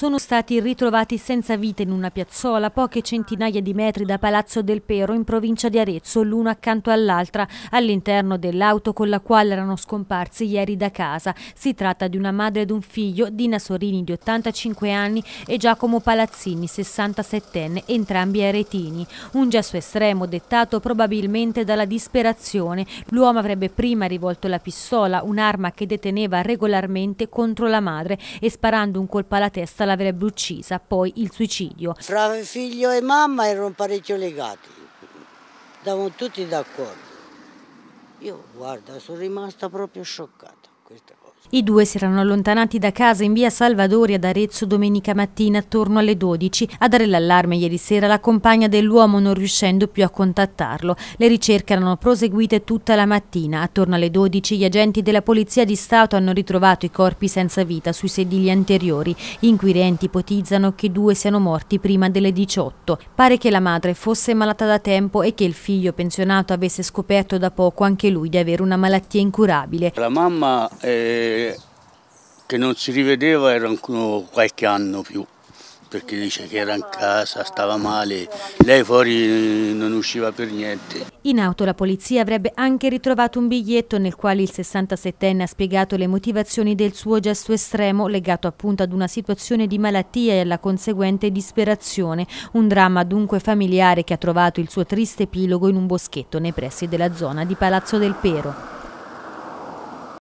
sono stati ritrovati senza vita in una piazzola a poche centinaia di metri da Palazzo del Pero in provincia di Arezzo, l'uno accanto all'altra, all'interno dell'auto con la quale erano scomparsi ieri da casa. Si tratta di una madre ed un figlio, Dina Sorini di 85 anni e Giacomo Palazzini, 67enne, entrambi aretini. Un gesto estremo dettato probabilmente dalla disperazione. L'uomo avrebbe prima rivolto la pistola, un'arma che deteneva regolarmente contro la madre e sparando un colpo alla testa l'avrebbe uccisa, poi il suicidio. Fra figlio e mamma erano parecchio legati, davano tutti d'accordo. Io, guarda, sono rimasta proprio scioccata questa cosa. I due si erano allontanati da casa in via Salvadori ad Arezzo domenica mattina attorno alle 12. A dare l'allarme ieri sera la compagna dell'uomo non riuscendo più a contattarlo. Le ricerche erano proseguite tutta la mattina. Attorno alle 12 gli agenti della Polizia di Stato hanno ritrovato i corpi senza vita sui sedili anteriori. Gli inquirenti ipotizzano che i due siano morti prima delle 18. Pare che la madre fosse malata da tempo e che il figlio pensionato avesse scoperto da poco anche lui di avere una malattia incurabile. La mamma eh, che non si rivedeva era qualche anno più, perché dice che era in casa, stava male, lei fuori eh, non usciva per niente. In auto la polizia avrebbe anche ritrovato un biglietto nel quale il 67enne ha spiegato le motivazioni del suo gesto estremo legato appunto ad una situazione di malattia e alla conseguente disperazione, un dramma dunque familiare che ha trovato il suo triste epilogo in un boschetto nei pressi della zona di Palazzo del Pero.